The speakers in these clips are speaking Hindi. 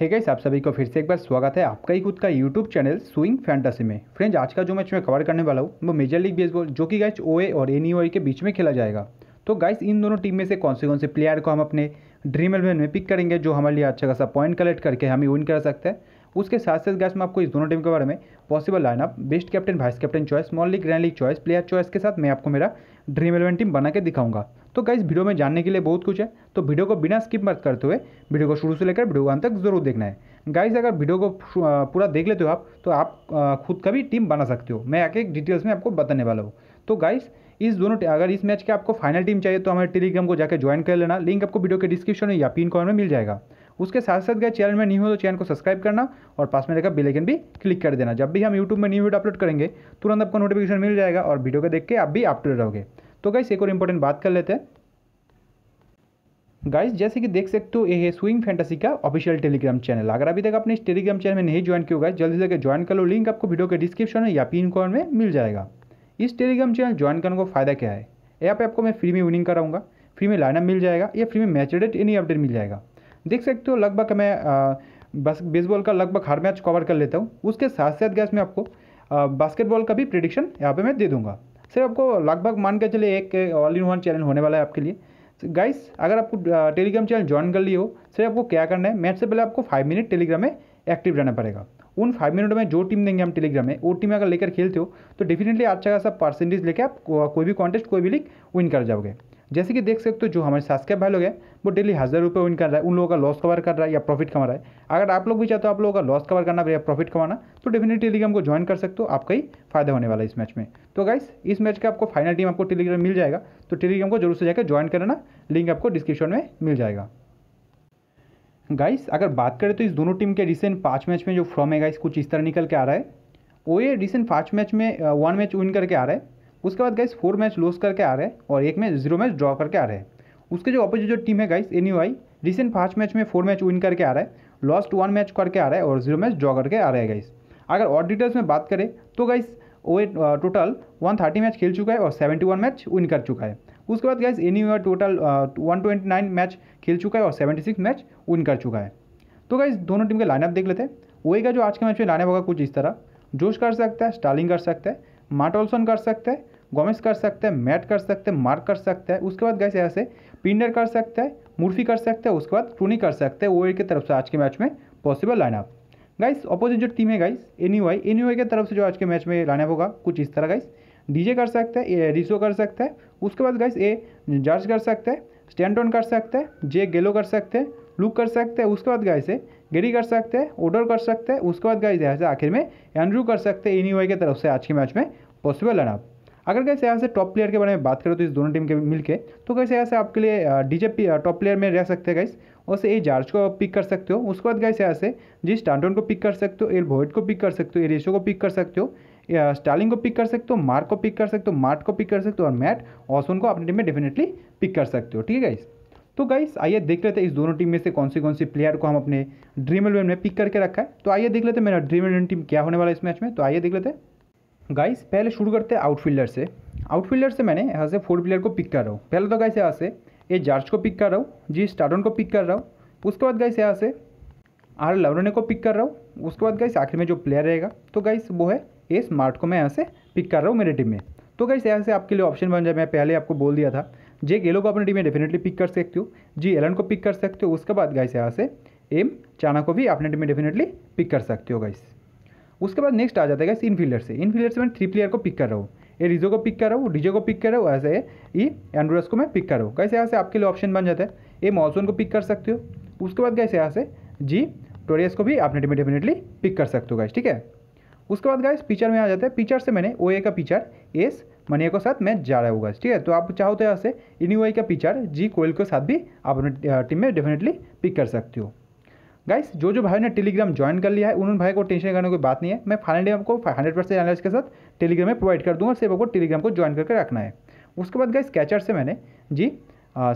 हे hey गाइस आप सभी को फिर से एक बार स्वागत है आपका ही खुद का यूट्यूब चैनल स्विंग फैंटासी में फ्रेंड्स आज का जो मैच मैं कवर करने वाला हूँ वो मेजर लीग बेसबॉल जो कि गाइस ओए और एन e के बीच में खेला जाएगा तो गाइस इन दोनों टीम में से कौन से कौन से प्लेयर को हम अपने ड्रीम एलेवन में पिक करेंगे जो हमारे लिए अच्छा खासा पॉइंट कलेक्ट करके हमें विन कर सकते हैं उसके साथ साथ गैस में आपको इस दोनों टीम के बारे में possible lineup best captain vice captain choice small league grand league choice player choice के साथ मैं आपको मेरा ड्रीम इलेवन टीम बना के दिखाऊंगा तो गाइस वीडियो में जानने के लिए बहुत कुछ है तो वीडियो को बिना स्किप मत करते हुए वीडियो को शुरू से लेकर वीडियो को अंत तक जरूर देखना है गाइस अगर वीडियो को पूरा देख लेते हो आप तो आप खुद का भी टीम बना सकते हो मैं आके डिटेल्स में आपको बताने वाला हूँ तो गाइस इस दोनों अगर इस मैच के आपको फाइनल टीम चाहिए तो हमारे टेलीग्राम को जाकर ज्वाइन कर लेना लिंक आपको वीडियो के डिस्क्रिप्शन में या पिन कॉर्न में मिल जाएगा उसके साथ साथ गए चैनल में नहीं हो तो चैनल को सब्सक्राइब करना और पास में देखा बिलेकन भी क्लिक कर देना जब भी हम यूट्यूब में न्यू वीडियो अपलोड करेंगे तुरंत आपको नोटिफिकेशन मिल जाएगा और वीडियो को देख के आप भी अपडेट रहोगे तो गाइस एक और इंपॉर्टेंट बात कर लेते हैं गाइस जैसे कि देख सकते हो ये है स्विंग फैंटेसी का ऑफिशियल टेलीग्राम चैनल अगर अभी तक आपने इस टेलीग्राम चैनल में नहीं ज्वाइन किया होगा जल्दी से ज्वाइन कर लो लिंक आपको वीडियो के डिस्क्रिप्शन में या पिन कॉर्न में मिल जाएगा इस टेलीग्राम चैनल ज्वाइन करने को फ़ायदा क्या है यहाँ पे आपको मैं फ्री में विनिंग कराऊंगा फ्री में लाइनअप मिल जाएगा या फ्री में मैच रेट एनी अपडेट मिल जाएगा देख सकते हो लगभग मैं बस बेसबॉल का लगभग हर मैच कवर कर लेता हूँ उसके साथ साथ गैस मैं आपको बास्केटबॉल का भी प्रिडिक्शन यहाँ पे मैं दे दूँगा सर आपको लगभग मान के चले एक ऑल इन वन चैनल होने वाला है आपके लिए गाइस अगर आपको टेलीग्राम चैनल ज्वाइन कर लिए हो सर आपको क्या करना है मैच से पहले आपको फाइव मिनट टेलीग्राम में एक्टिव रहना पड़ेगा उन फाइव मिनट में जो टीम देंगे हम टेलीग्राम में वो टीम अगर लेकर खेलते हो तो डेफिनेटली अच्छा खासा परसेंटेज लेकर आप कोई भी कॉन्टेस्ट कोई भी लीग विन कर जाओगे जैसे कि देख सकते हो जो हमारे सास्क्या भाई लोग हैं वो डेली हज़ार रुपये विन कर रहा है उन लोगों का लॉस कवर कर रहा है या प्रॉफिट कमा रहा है अगर आप लोग भी चाहते हो आप लोगों का लॉस कवर करना या प्रॉफिट कमाना तो डेफिनेट टेलीग्राम को ज्वाइन कर सकते हो आपका ही फायदा होने वाला है इस मैच में तो गाइस इस मैच का आपको फाइनल टीम आपको टेलीग्राम मिल जाएगा तो टेलीग्राम को जरूर से जाकर ज्वाइन करना लिंक आपको डिस्क्रिप्शन में मिल जाएगा गाइस अगर बात करें तो इस दोनों टीम के रिसेंट पाँच मैच में जो फॉर्म है गाइस कुछ इस तरह निकल के आ रहा है वो ये रिसेंट पाँच मैच में वन मैच विन करके आ रहा है उसके बाद गाइस फोर मैच लॉस करके आ रहे हैं और एक मैच जीरो मैच ड्रॉ करके आ रहे हैं उसके जो अपोजिट जो टीम है गाइस एन रिसेंट पाँच मैच में फोर मैच विन करके आ रहा है लॉस्ट वन मैच करके आ रहा है और जीरो मैच ड्रॉ करके आ रहा है गाइस अगर और डिटेल्स में बात करें तो गाइस वो टोटल वन थर्टी मैच खेल चुका है और सेवेंटी वन मैच विन कर चुका है उसके बाद guys any total one twenty nine match खेल चुका है और सेवेंटी सिक्स मैच विन कर चुका है तो गाइस दोनों टीम के लाइनअप देख लेते हैं वही का जो आज के मैच में लाइनअप होगा कुछ इस तरह जोश कर सकता है स्टालिंग कर सकता है माटोल्सन कर सकते है गोमेस कर सकते हैं मैट कर सकते हैं मार्क कर सकते हैं उसके बाद गैस यहाँ से पिंडर कर सकते हैं मुर्फी कर सकते हैं उसके बाद क्रूनी कर सकते हैं ओए की तरफ से आज के मैच में पॉसिबल लाइनअप गाइस अपोजिट जो टीम है guys N U I N U I की तरफ से जो आज के मैच में लाइनअप होगा कुछ इस तरह गाइस डीजे कर सकते हैं रिसो कर सकते हैं उसके बाद गाइस ए जर्ज कर सकते हैं स्टैंड ऑन कर सकते हैं जे गेलो कर सकते हैं लुक कर सकते हैं उसके बाद गाइस ए गेरी कर सकते हैं ओडर कर सकते हैं उसके बाद गाइस यहाँ से आखिर में एंड्रू कर सकते हैं एन यू आई की तरफ से आज के मैच में पॉसिबल है ना अगर कैसे यहाँ से टॉप प्लेयर के बारे में बात करें तो इस दोनों टीम के मिलकर तो कैसे यहाँ से आपके लिए डीजे टॉप प्लेयर में रह सकते हैं गाइस उससे ए जार्ज को पिक कर सकते हो उसके बाद गाइस यहाँ से जी स्टांटन को पिक कर सकते हो एल भोइट को पिक कर सकते हो एरेशो को पिक कर सकते हो स्टालिंग को पिक कर सकते हो मार्क को पिक कर सकते हो मार्ट को पिक कर सकते हो और मैट ऑसोन को अपनी टीम में डेफिनेटली पिक कर सकते हो ठीक है गाइस तो गाइस आइए देख लेते हैं इस दोनों टीम में से कौन सी कौन सी प्लेयर को हम अपने ड्रीम इलेवन में पिक करके रखा है तो आइए देख लेते हैं मेरा ड्रीम इलेवन टीम क्या होने वाला है इस मैच में तो आइए देख लेते हैं गाइस पहले शुरू करते हैं आउटफील्डर से आउटफील्डर से मैंने यहाँ से फोर प्लेयर को पिक कर रहा हूँ पहले तो गाइस यहाँ से ए जार्ज को पिक कर रहा हूँ जी स्टार्टन को पिक कर रहा हूँ उसके बाद गाइस यहाँ से आर लवरने को पिक कर रहा हूँ उसके बाद गाइस आखिर में जो प्लेयर रहेगा तो गाइस वो है ए स्मार्ट को मैं यहाँ से पिक कर रहा हूँ मेरे टीम में तो गाइस यहाँ से आपके लिए ऑप्शन बन जाए मैं पहले आपको बोल दिया था जे गेलो को अपनी टीम में डेफिनेटली पिक कर सकते हो जी एलन को पिक कर सकते हो उसके बाद गाइस यहाँ से एम चाना को भी अपने टीम में डेफिनेटली पिक कर सकते हो गाइस उसके बाद नेक्स्ट आ जाता है इन फील्डर से इन फील्डर से मैं थ्री प्लेयर को पिक कर रहा हूँ ये रिजो को पिक कर रहा हूँ डिजो को पिक कर रहा हूँ ऐसे ई एंड्रोस को मैं पिक कर रहा हूँ कैसे यहाँ से आपके लिए ऑप्शन बन जाता है ये मॉसून को पिक कर सकते हो उसके बाद कैसे यहाँ से जी टोरियस को भी आपने में डेफिनेटली पिक कर सकते हो गाइस ठीक है उसके बाद गाइस पिक्चर में आ जाता है पिक्चर से मैंने ओ ए का पिक्चर एस मनिया को साथ मैच जा रहा होगा ठीक है तो आप चाहो तो यहाँ से आई का पिक्चर जी कोयल के साथ भी आप अपने टीम में डेफिनेटली पिक कर सकते हो गाइस जो जो भाई ने टेलीग्राम ज्वाइन कर लिया है उन भाई को टेंशन करने की बात नहीं है मैं फाइनली आपको हंड्रेड परसेंट एनालिस के साथ टेलीग्राम में प्रोवाइड कर दूँगा सिर्फ आपको टेलीग्राम को ज्वाइन करके रखना है उसके बाद गाइस कैचर से मैंने जी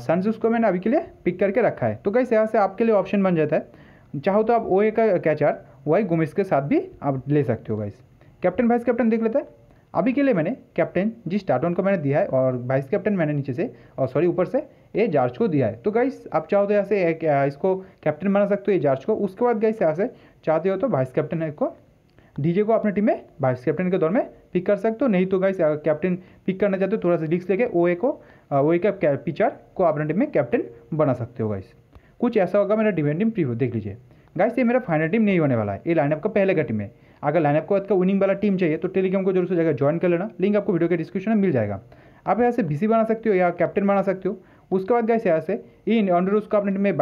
सनजूस को मैंने अभी के लिए पिक करके रखा है तो गाइस यहाँ से आपके लिए ऑप्शन बन जाता है चाहो तो आप ओ का कैचर वाई गुमिस के साथ भी आप ले सकते हो गाइस कैप्टन वाइस कैप्टन देख लेते हैं अभी के लिए मैंने कैप्टन जी स्टार्टन को मैंने दिया है और वाइस कैप्टन मैंने नीचे से और सॉरी ऊपर से ये जार्ज को दिया है तो गाइस आप चाहो तो यहाँ से इसको कैप्टन बना सकते हो ये जार्ज को उसके बाद गाइस यहाँ से चाहते हो तो वाइस कैप्टन को डीजे को अपने टीम में वाइस कैप्टन के दौर में पिक कर सकते हो नहीं तो गाइस कैप्टन पिक करना चाहते हो तो थोड़ा सा रिक्स लेके ओए को ओए का पिचर को अपने टीम में कैप्टन बना सकते हो गाइस कुछ ऐसा होगा मेरा डिफेंडिंग प्रीव्यू देख लीजिए गाइस ये मेरा फाइनल टीम नहीं होने वाला है ये लाइनअप का पहले का टीम है अगर लाइनअप को बाद का विनिंग वाला टीम चाहिए तो टेलीग्राम को जरूर से जगह ज्वाइन कर लेना लिंक आपको वीडियो के डिस्क्रिप्शन में मिल जाएगा आप यहाँ से बीसी बना सकते हो या कैप्टन बना सकते हो उसके बाद गाइस यहाँ से इन अंडर उसको अपने टीम में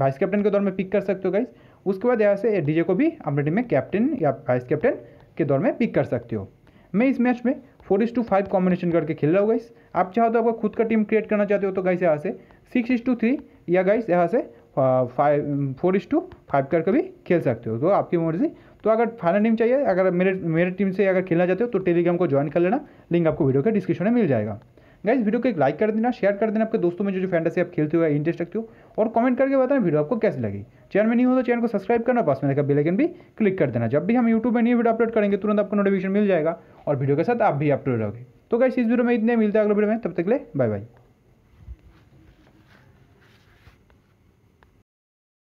वाइस कैप्टन के दौर में पिक कर सकते हो गाइस उसके बाद यहाँ से डीजे को भी अपने टीम में कैप्टन या वाइस कैप्टन के दौर में पिक कर सकते हो मैं इस मैच में फोर इस टू फाइव कॉम्बिनेशन करके खेल रहा हूँ गाइस आप चाहो तो आपका खुद का टीम क्रिएट करना चाहते हो तो गाइस यहाँ से सिक्स इस टू थ्री या गाइस यहाँ से फाइव फोर इस टू फाइव करके भी खेल सकते हो तो आपकी मर्जी तो अगर फाइनल टीम चाहिए अगर मेरे मेरे टीम से अगर खेलना चाहते हो तो टेलीग्राम को ज्वाइन कर लेना लिंक आपको वीडियो के डिस्क्रिप्शन में मिल जाएगा गाइज वीडियो को एक लाइक कर देना शेयर कर देना आपके दोस्तों में जो जो फैंटेसी आप खेलते हो या इंटरेस्ट रखते हो और कमेंट करके बताना वीडियो आपको कैसे लगी चैनल में नहीं हो तो चैनल को सब्सक्राइब करना पास में रखा बेलाइकन भी क्लिक कर देना जब भी हम यूट्यूब में नहीं वीडियो अपलोड करेंगे तुरंत आपको नोटिफिकेशन मिल जाएगा और वीडियो के साथ आप भी अपलोड रहोगे तो गाइस इस वीडियो में इतने मिलते हैं अगले वीडियो में तब तक ले बाय बाय